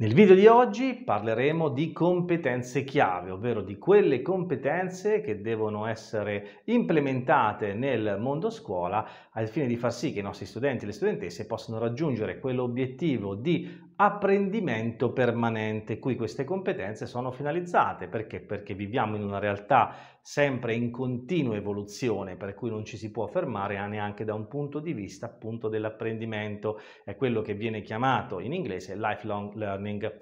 Nel video di oggi parleremo di competenze chiave, ovvero di quelle competenze che devono essere implementate nel mondo scuola al fine di far sì che i nostri studenti e le studentesse possano raggiungere quell'obiettivo di apprendimento permanente, cui queste competenze sono finalizzate. Perché? Perché viviamo in una realtà sempre in continua evoluzione, per cui non ci si può fermare neanche da un punto di vista appunto dell'apprendimento, è quello che viene chiamato in inglese lifelong learning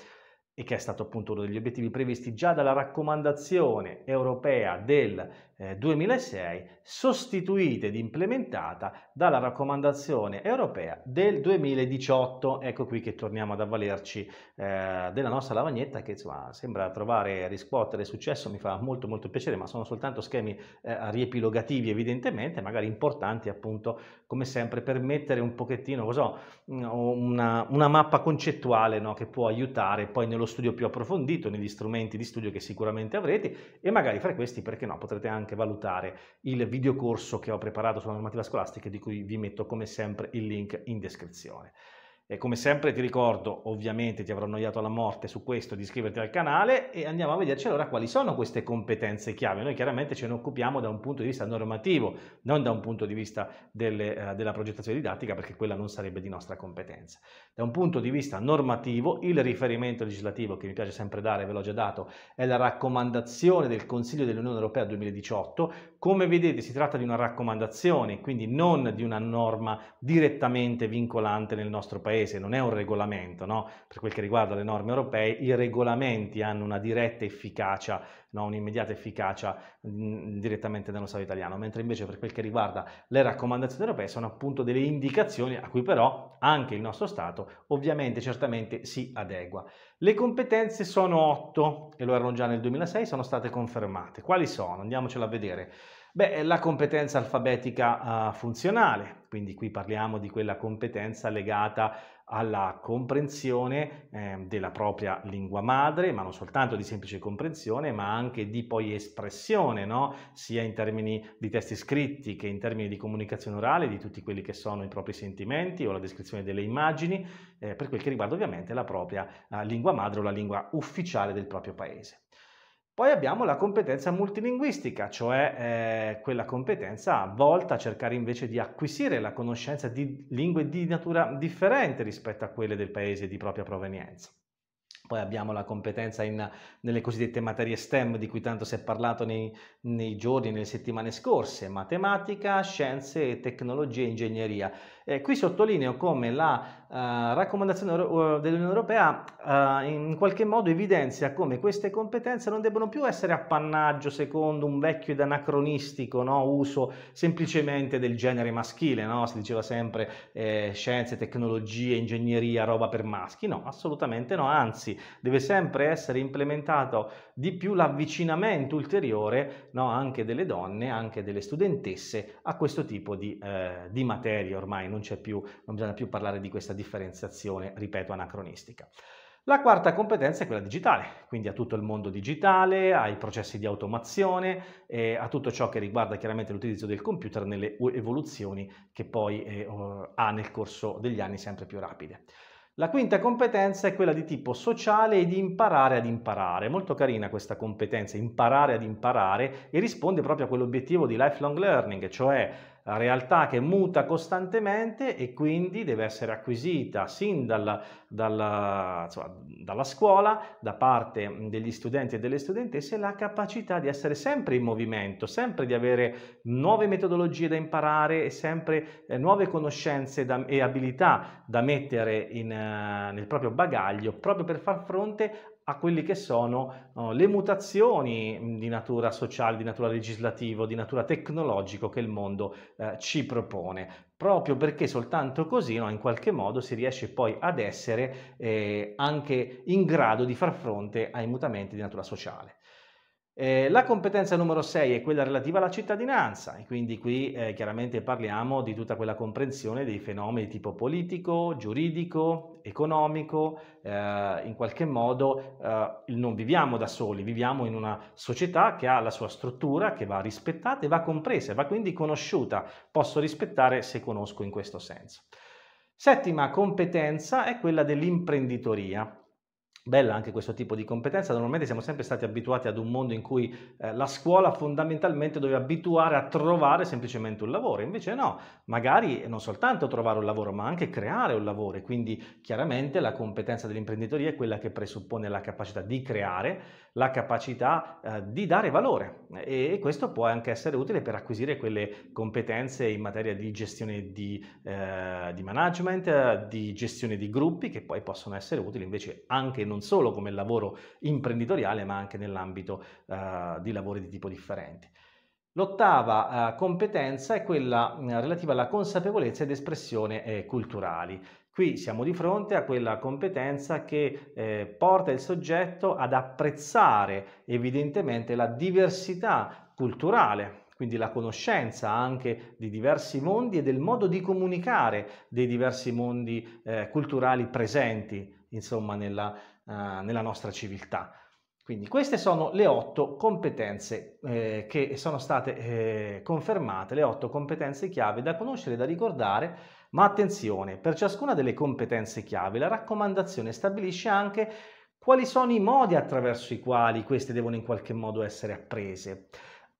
e che è stato appunto uno degli obiettivi previsti già dalla raccomandazione europea del 2006 eh, sostituita ed implementata dalla raccomandazione europea del 2018. Ecco qui che torniamo ad avvalerci eh, della nostra lavagnetta che insomma, sembra trovare riscuotere successo, mi fa molto molto piacere, ma sono soltanto schemi eh, riepilogativi evidentemente, magari importanti appunto come sempre per mettere un pochettino so, mm, una, una, mappa concettuale no, che può aiutare poi nello studio più approfondito, negli strumenti di studio che sicuramente avrete e magari fra questi perché no potrete anche anche valutare il videocorso che ho preparato sulla normativa scolastica di cui vi metto come sempre il link in descrizione. E come sempre ti ricordo, ovviamente ti avrò annoiato alla morte su questo, di iscriverti al canale e andiamo a vederci allora quali sono queste competenze chiave. Noi chiaramente ce ne occupiamo da un punto di vista normativo, non da un punto di vista delle, uh, della progettazione didattica perché quella non sarebbe di nostra competenza. Da un punto di vista normativo, il riferimento legislativo che mi piace sempre dare, ve l'ho già dato, è la raccomandazione del Consiglio dell'Unione Europea 2018. Come vedete si tratta di una raccomandazione, quindi non di una norma direttamente vincolante nel nostro Paese paese, non è un regolamento, no? per quel che riguarda le norme europee, i regolamenti hanno una diretta efficacia, no? un'immediata efficacia mm, direttamente nello Stato italiano, mentre invece per quel che riguarda le raccomandazioni europee sono appunto delle indicazioni a cui però anche il nostro Stato ovviamente certamente si adegua. Le competenze sono otto e lo erano già nel 2006, sono state confermate. Quali sono? Andiamocela a vedere. Beh, la competenza alfabetica uh, funzionale, quindi qui parliamo di quella competenza legata alla comprensione eh, della propria lingua madre, ma non soltanto di semplice comprensione, ma anche di poi espressione, no? sia in termini di testi scritti che in termini di comunicazione orale, di tutti quelli che sono i propri sentimenti o la descrizione delle immagini, eh, per quel che riguarda ovviamente la propria eh, lingua madre o la lingua ufficiale del proprio paese. Poi abbiamo la competenza multilinguistica, cioè eh, quella competenza volta a cercare invece di acquisire la conoscenza di lingue di natura differente rispetto a quelle del paese di propria provenienza. Poi abbiamo la competenza in, nelle cosiddette materie STEM di cui tanto si è parlato nei, nei giorni, nelle settimane scorse, matematica, scienze, tecnologia e ingegneria. Eh, qui sottolineo come la eh, raccomandazione eh, dell'Unione Europea eh, in qualche modo evidenzia come queste competenze non debbano più essere appannaggio secondo un vecchio ed anacronistico no? uso semplicemente del genere maschile, no? si diceva sempre eh, scienze, tecnologie, ingegneria, roba per maschi, no assolutamente no, anzi deve sempre essere implementato di più l'avvicinamento ulteriore no, anche delle donne, anche delle studentesse a questo tipo di, eh, di materie ormai, non, più, non bisogna più parlare di questa differenziazione, ripeto, anacronistica. La quarta competenza è quella digitale, quindi a tutto il mondo digitale, ai processi di automazione, eh, a tutto ciò che riguarda chiaramente l'utilizzo del computer nelle evoluzioni che poi eh, ha nel corso degli anni sempre più rapide. La quinta competenza è quella di tipo sociale e di imparare ad imparare. Molto carina questa competenza, imparare ad imparare, e risponde proprio a quell'obiettivo di lifelong learning, cioè realtà che muta costantemente e quindi deve essere acquisita sin dalla, dalla, insomma, dalla scuola, da parte degli studenti e delle studentesse, la capacità di essere sempre in movimento, sempre di avere nuove metodologie da imparare e sempre eh, nuove conoscenze da, e abilità da mettere in, eh, nel proprio bagaglio proprio per far fronte a quelle che sono no, oh, le mutazioni mm, di natura sociale, di natura legislativa, di natura tecnologico che il mondo eh, ci propone, proprio perché soltanto così no, in qualche modo si riesce poi ad essere eh, anche in grado di far fronte ai mutamenti di natura sociale. Eh, la competenza numero 6 è quella relativa alla cittadinanza e quindi qui eh, chiaramente parliamo di tutta quella comprensione dei fenomeni di tipo politico, giuridico, economico, eh, in qualche modo eh, non viviamo da soli, viviamo in una società che ha la sua struttura, che va rispettata e va compresa, va quindi conosciuta, posso rispettare se conosco in questo senso. Settima competenza è quella dell'imprenditoria Bella anche questo tipo di competenza, normalmente siamo sempre stati abituati ad un mondo in cui eh, la scuola fondamentalmente doveva abituare a trovare semplicemente un lavoro, invece no, magari non soltanto trovare un lavoro ma anche creare un lavoro, quindi chiaramente la competenza dell'imprenditoria è quella che presuppone la capacità di creare, la capacità eh, di dare valore e, e, questo può anche essere utile per acquisire quelle competenze in materia di gestione di, eh, di management, di gestione di gruppi che poi possono essere utili invece anche in un non solo come lavoro imprenditoriale, ma anche nell'ambito eh, di lavori di tipo differenti. L'ottava eh, competenza è quella eh, relativa alla consapevolezza ed espressione eh, culturali. Qui siamo di fronte a quella competenza che eh, porta il soggetto ad apprezzare evidentemente la diversità culturale quindi la conoscenza anche di diversi mondi e del modo di comunicare dei diversi mondi eh, culturali presenti, insomma, nella, eh, nella nostra civiltà. Quindi queste sono le otto competenze eh, che sono state eh, confermate, le otto competenze chiave da conoscere e da ricordare, ma attenzione, per ciascuna delle competenze chiave la raccomandazione stabilisce anche quali sono i modi attraverso i quali queste devono in qualche modo essere apprese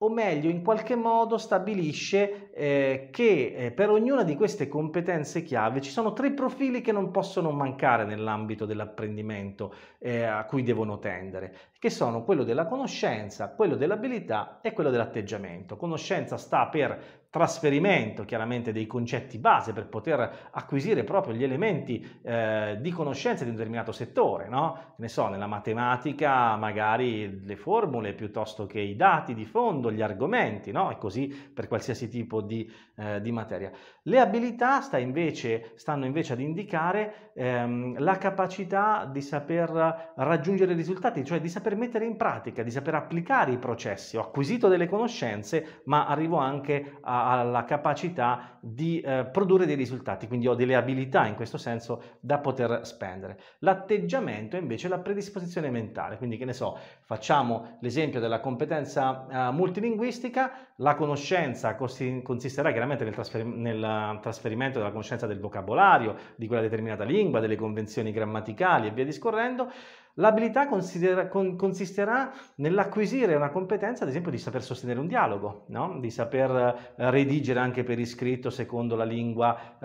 o meglio in qualche modo stabilisce eh, che eh, per ognuna di queste competenze chiave ci sono tre profili che non possono mancare nell'ambito dell'apprendimento eh, a cui devono tendere, che sono quello della conoscenza, quello dell'abilità e quello dell'atteggiamento. Conoscenza sta per trasferimento chiaramente dei concetti base per poter acquisire proprio gli elementi eh, di conoscenza di un determinato settore, no? ne so, nella matematica magari le formule piuttosto che i dati di fondo, gli argomenti, no? E così per qualsiasi tipo di, eh, di materia. Le abilità sta invece, stanno invece ad indicare ehm, la capacità di saper raggiungere risultati, cioè di saper saper mettere in pratica, di saper applicare i processi. Ho acquisito delle conoscenze, ma arrivo anche a, alla capacità di eh, produrre dei risultati, quindi ho delle abilità in questo senso da poter spendere. L'atteggiamento è invece la predisposizione mentale, quindi che ne so, facciamo l'esempio della competenza eh, multilinguistica, la conoscenza costi- consisterà chiaramente nel, trasfer- nel trasferimento della conoscenza del vocabolario, di quella determinata lingua, delle convenzioni grammaticali e via discorrendo. L'abilità con, consisterà nell'acquisire una competenza, ad esempio, di saper sostenere un dialogo, no? di saper eh, redigere anche per iscritto secondo la lingua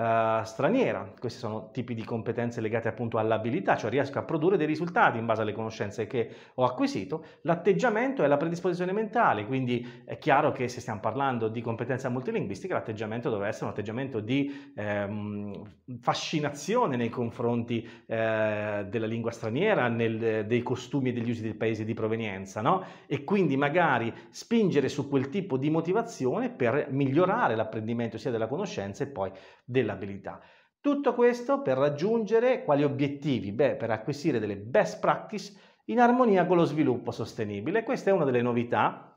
eh, straniera. Questi sono tipi di competenze legate appunto all'abilità, cioè riesco a produrre dei risultati in base alle conoscenze che ho acquisito. L'atteggiamento è la predisposizione mentale, quindi è chiaro che se stiamo parlando di competenza multilinguistica, l'atteggiamento dovrà essere un atteggiamento di ehm, fascinazione nei confronti eh, della lingua straniera, nel del, dei costumi e degli usi del paese di provenienza, no? E quindi magari spingere su quel tipo di motivazione per migliorare l'apprendimento sia della conoscenza e poi dell'abilità. Tutto questo per raggiungere quali obiettivi? Beh, per acquisire delle best practice in armonia con lo sviluppo sostenibile. Questa è una delle novità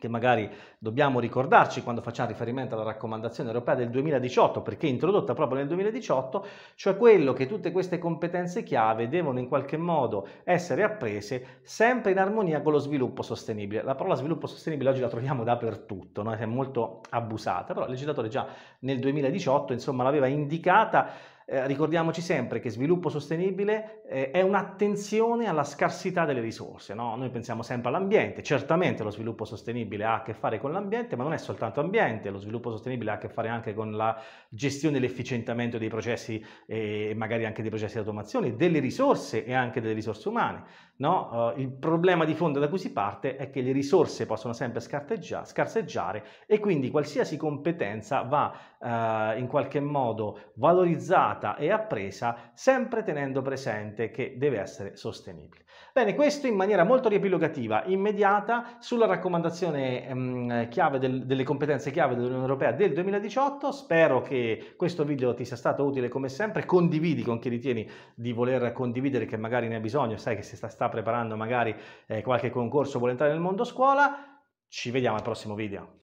che magari dobbiamo ricordarci quando facciamo riferimento alla raccomandazione europea del 2018, perché è introdotta proprio nel 2018, cioè quello che tutte queste competenze chiave devono in qualche modo essere apprese sempre in armonia con lo sviluppo sostenibile. La parola sviluppo sostenibile oggi la troviamo dappertutto, no? è molto abusata, però il legislatore già nel 2018 insomma, l'aveva indicata eh, ricordiamoci sempre che sviluppo sostenibile eh, è un'attenzione alla scarsità delle risorse. No? Noi pensiamo sempre all'ambiente, certamente lo sviluppo sostenibile ha a che fare con l'ambiente, ma non è soltanto ambiente, lo sviluppo sostenibile ha a che fare anche con la gestione e l'efficientamento dei processi eh, e eh, magari anche dei processi di automazione, delle risorse e anche delle risorse umane. No? Eh, il problema di fondo da cui si parte è che le risorse possono sempre scarseggiare e quindi qualsiasi competenza va eh, in qualche modo valorizzata studiata e appresa, sempre tenendo presente che deve essere sostenibile. Bene, questo in maniera molto riepilogativa, immediata, sulla raccomandazione ehm, chiave del, delle competenze chiave dell'Unione Europea del 2018. Spero che questo video ti sia stato utile come sempre. Condividi con chi ritieni di voler condividere, che magari ne ha bisogno, sai che si sta, sta preparando magari eh, qualche concorso, vuole entrare nel mondo scuola. Ci vediamo al prossimo video.